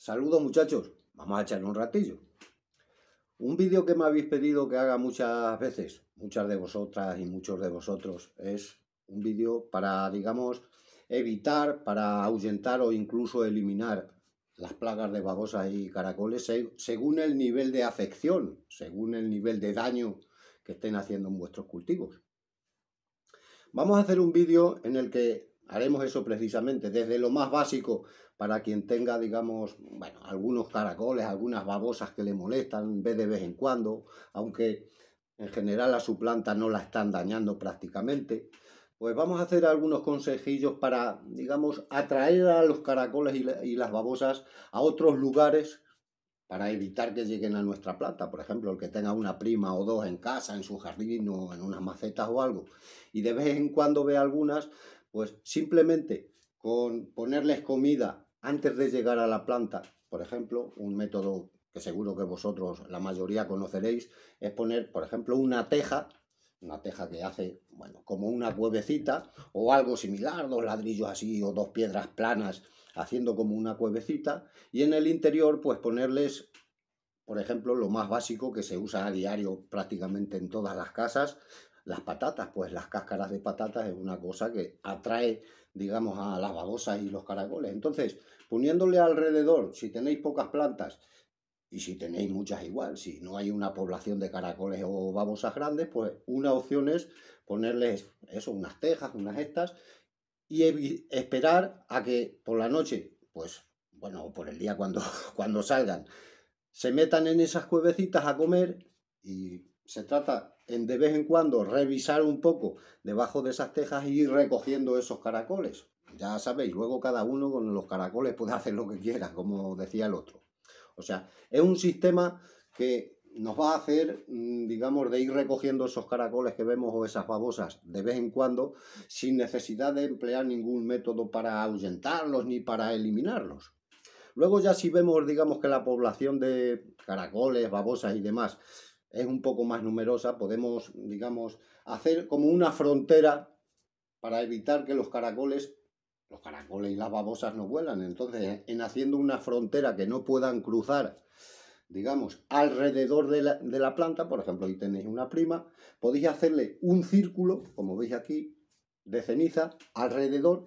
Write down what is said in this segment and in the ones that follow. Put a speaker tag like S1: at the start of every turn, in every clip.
S1: Saludos muchachos, vamos a echar un ratillo. Un vídeo que me habéis pedido que haga muchas veces, muchas de vosotras y muchos de vosotros, es un vídeo para, digamos, evitar, para ahuyentar o incluso eliminar las plagas de babosas y caracoles según el nivel de afección, según el nivel de daño que estén haciendo en vuestros cultivos. Vamos a hacer un vídeo en el que haremos eso precisamente, desde lo más básico para quien tenga, digamos, bueno, algunos caracoles, algunas babosas que le molestan ve de vez en cuando, aunque en general a su planta no la están dañando prácticamente. Pues vamos a hacer algunos consejillos para, digamos, atraer a los caracoles y, y las babosas a otros lugares para evitar que lleguen a nuestra planta. Por ejemplo, el que tenga una prima o dos en casa, en su jardín o en unas macetas o algo, y de vez en cuando ve algunas, pues simplemente con ponerles comida antes de llegar a la planta, por ejemplo, un método que seguro que vosotros la mayoría conoceréis, es poner, por ejemplo, una teja, una teja que hace, bueno, como una cuevecita o algo similar, dos ladrillos así o dos piedras planas haciendo como una cuevecita y en el interior pues ponerles, por ejemplo, lo más básico que se usa a diario prácticamente en todas las casas, las patatas, pues las cáscaras de patatas es una cosa que atrae, digamos, a las babosas y los caracoles. Entonces, poniéndole alrededor, si tenéis pocas plantas y si tenéis muchas igual, si no hay una población de caracoles o babosas grandes, pues una opción es ponerles eso, unas tejas, unas estas, y esperar a que por la noche, pues bueno, por el día cuando, cuando salgan, se metan en esas cuevecitas a comer y se trata en de vez en cuando revisar un poco debajo de esas tejas y ir recogiendo esos caracoles. Ya sabéis, luego cada uno con los caracoles puede hacer lo que quiera, como decía el otro. O sea, es un sistema que nos va a hacer, mm, digamos, de ir recogiendo esos caracoles que vemos o esas babosas de vez en cuando, sin necesidad de emplear ningún método para ahuyentarlos ni para eliminarlos. Luego ya si vemos, digamos, que la población de caracoles, babosas y demás es un poco más numerosa, podemos, digamos, hacer como una frontera para evitar que los caracoles, los caracoles y las babosas no vuelan. Entonces, en haciendo una frontera que no puedan cruzar, digamos, alrededor de la, planta, por ejemplo, ahí tenéis una prima, podéis hacerle un círculo, como veis aquí, de ceniza alrededor.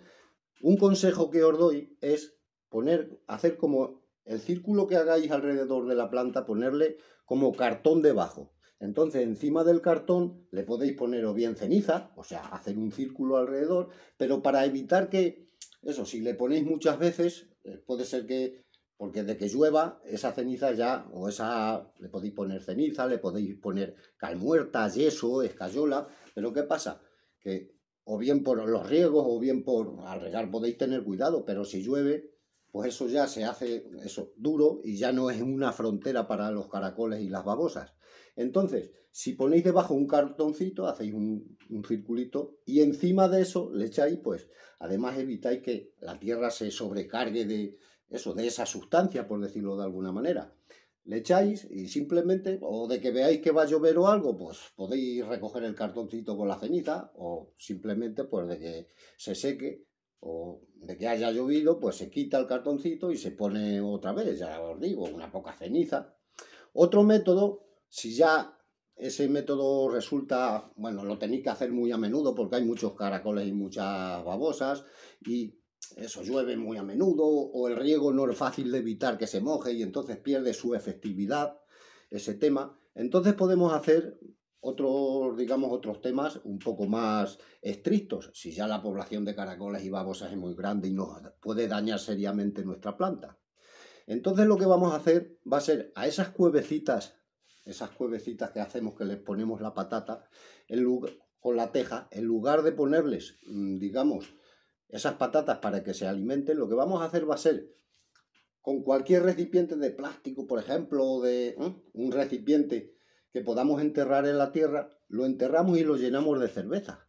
S1: Un consejo que os doy es poner, hacer como el círculo que hagáis alrededor de la planta, ponerle como cartón debajo. Entonces, encima del cartón le podéis poner o bien ceniza, o sea, hacer un círculo alrededor, pero para evitar que, eso, si le ponéis muchas veces, eh, puede ser que, porque de que llueva, esa ceniza ya, o esa, le podéis poner ceniza, le podéis poner cal muerta, yeso, escayola, pero ¿qué pasa? Que o bien por los riegos o bien por al regar podéis tener cuidado, pero si llueve, pues eso ya se hace eso duro y ya no es una frontera para los caracoles y las babosas. Entonces, si ponéis debajo un cartoncito, hacéis un, circulito y encima de eso le echáis, pues, además evitáis que la tierra se sobrecargue de eso, de esa sustancia, por decirlo de alguna manera. Le echáis y simplemente, o de que veáis que va a llover o algo, pues podéis recoger el cartoncito con la ceniza o simplemente, pues, de que se seque o de que haya llovido, pues se quita el cartoncito y se pone otra vez, ya os digo, una poca ceniza. Otro método, si ya ese método resulta, bueno, lo tenéis que hacer muy a menudo porque hay muchos caracoles y muchas babosas y eso llueve muy a menudo o el riego no es fácil de evitar que se moje y entonces pierde su efectividad ese tema. Entonces podemos hacer otros, digamos, otros temas un poco más estrictos. Si ya la población de caracoles y babosas es muy grande y nos puede dañar seriamente nuestra planta. Entonces lo que vamos a hacer va a ser a esas cuevecitas, esas cuevecitas que hacemos que les ponemos la patata con la teja, en lugar de ponerles, mm, digamos, esas patatas para que se alimenten, lo que vamos a hacer va a ser con cualquier recipiente de plástico, por ejemplo, o de ¿eh? un recipiente que podamos enterrar en la tierra, lo enterramos y lo llenamos de cerveza.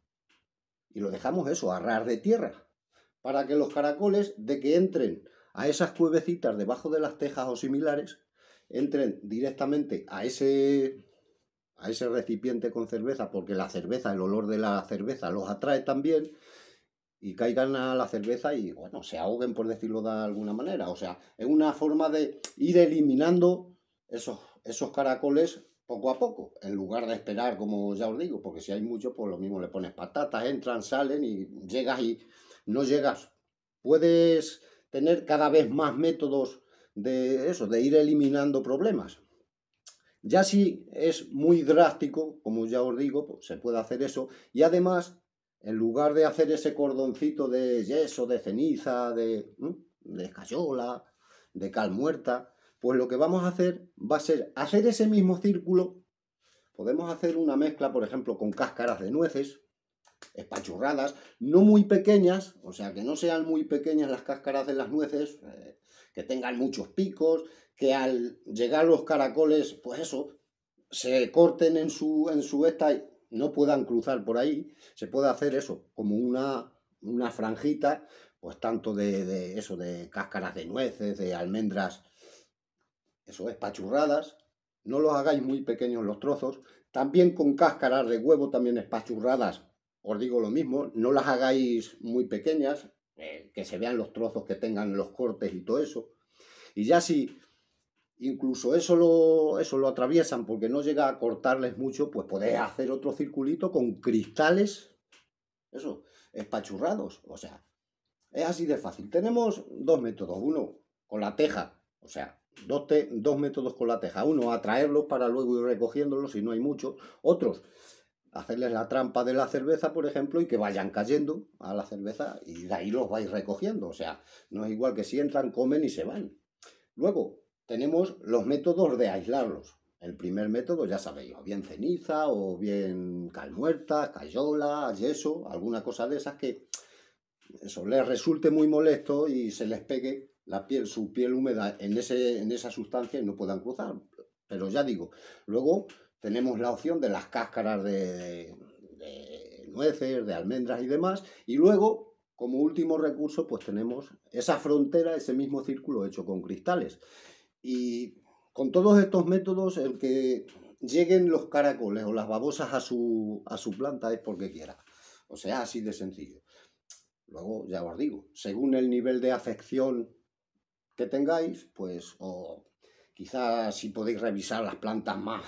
S1: Y lo dejamos eso, a de tierra, para que los caracoles, de que entren a esas cuevecitas debajo de las tejas o similares, entren directamente a ese, a ese recipiente con cerveza, porque la cerveza, el olor de la cerveza los atrae también, y caigan a la cerveza y, bueno, se ahoguen, por decirlo de alguna manera. O sea, es una forma de ir eliminando esos, esos caracoles poco a poco, en lugar de esperar, como ya os digo, porque si hay mucho, pues lo mismo le pones patatas, entran, salen y llegas y no llegas. Puedes tener cada vez más métodos de eso, de ir eliminando problemas. Ya si es muy drástico, como ya os digo, pues se puede hacer eso. Y además, en lugar de hacer ese cordoncito de yeso, de ceniza, de, de escayola, de cal muerta, pues lo que vamos a hacer va a ser hacer ese mismo círculo. Podemos hacer una mezcla, por ejemplo, con cáscaras de nueces, espachurradas, no muy pequeñas, o sea, que no sean muy pequeñas las cáscaras de las nueces, eh, que tengan muchos picos, que al llegar los caracoles, pues eso, se corten en su, en su esta y no puedan cruzar por ahí. Se puede hacer eso, como una, una franjita, pues tanto de, de eso, de cáscaras de nueces, de almendras eso es, pachurradas. No los hagáis muy pequeños los trozos. También con cáscaras de huevo, también es pachurradas. Os digo lo mismo, no las hagáis muy pequeñas, eh, que se vean los trozos que tengan los cortes y todo eso. Y ya si incluso eso lo, eso lo atraviesan porque no llega a cortarles mucho, pues podéis hacer otro circulito con cristales, eso, espachurrados. O sea, es así de fácil. Tenemos dos métodos. Uno, con la teja, o sea, dos, dos métodos con la teja. Uno, atraerlos para luego ir recogiéndolos si no hay muchos. Otros, hacerles la trampa de la cerveza, por ejemplo, y que vayan cayendo a la cerveza y de ahí los vais recogiendo. O sea, no es igual que si entran, comen y se van. Luego, tenemos los métodos de aislarlos. El primer método, ya sabéis, o bien ceniza, o bien cal muerta, cayola, yeso, alguna cosa de esas que eso les resulte muy molesto y se les pegue la piel, su piel húmeda en, en esa sustancia y no puedan cruzar. Pero ya digo, luego tenemos la opción de las cáscaras de, nueces, de almendras y demás. Y luego, como último recurso, pues tenemos esa frontera, ese mismo círculo hecho con cristales. Y con todos estos métodos, el que lleguen los caracoles o las babosas a su, a su planta es porque quiera. O sea, así de sencillo. Luego, ya os digo, según el nivel de afección tengáis, pues o quizás si podéis revisar las plantas más,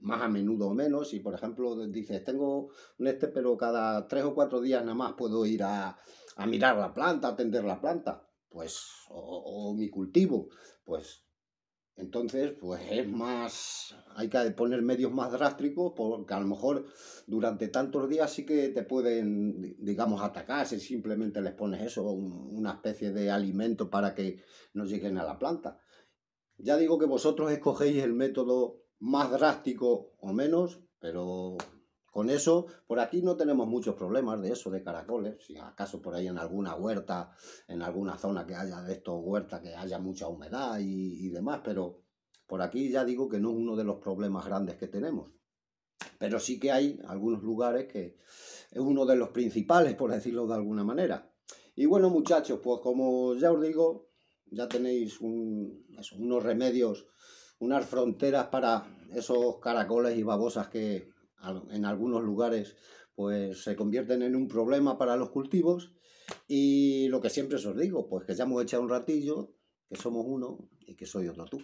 S1: más a menudo o menos, si por ejemplo dices, tengo un este, pero cada tres o cuatro días nada más puedo ir a, mirar la planta, atender la planta, pues, o mi cultivo, pues entonces, pues es más, hay que poner medios más drásticos porque a lo mejor durante tantos días sí que te pueden, digamos, atacar si simplemente les pones eso, una especie de alimento para que no lleguen a la planta. Ya digo que vosotros escogéis el método más drástico o menos, pero con eso, por aquí no tenemos muchos problemas de eso, de caracoles, si acaso por ahí en alguna huerta, en alguna zona que haya de estos huertas, que haya mucha humedad y, demás, pero por aquí ya digo que no es uno de los problemas grandes que tenemos. Pero sí que hay algunos lugares que es uno de los principales, por decirlo de alguna manera. Y bueno, muchachos, pues como ya os digo, ya tenéis unos remedios, unas fronteras para esos caracoles y babosas que, en algunos lugares pues se convierten en un problema para los cultivos y lo que siempre os digo, pues que ya hemos echado un ratillo, que somos uno y que soy otro tú.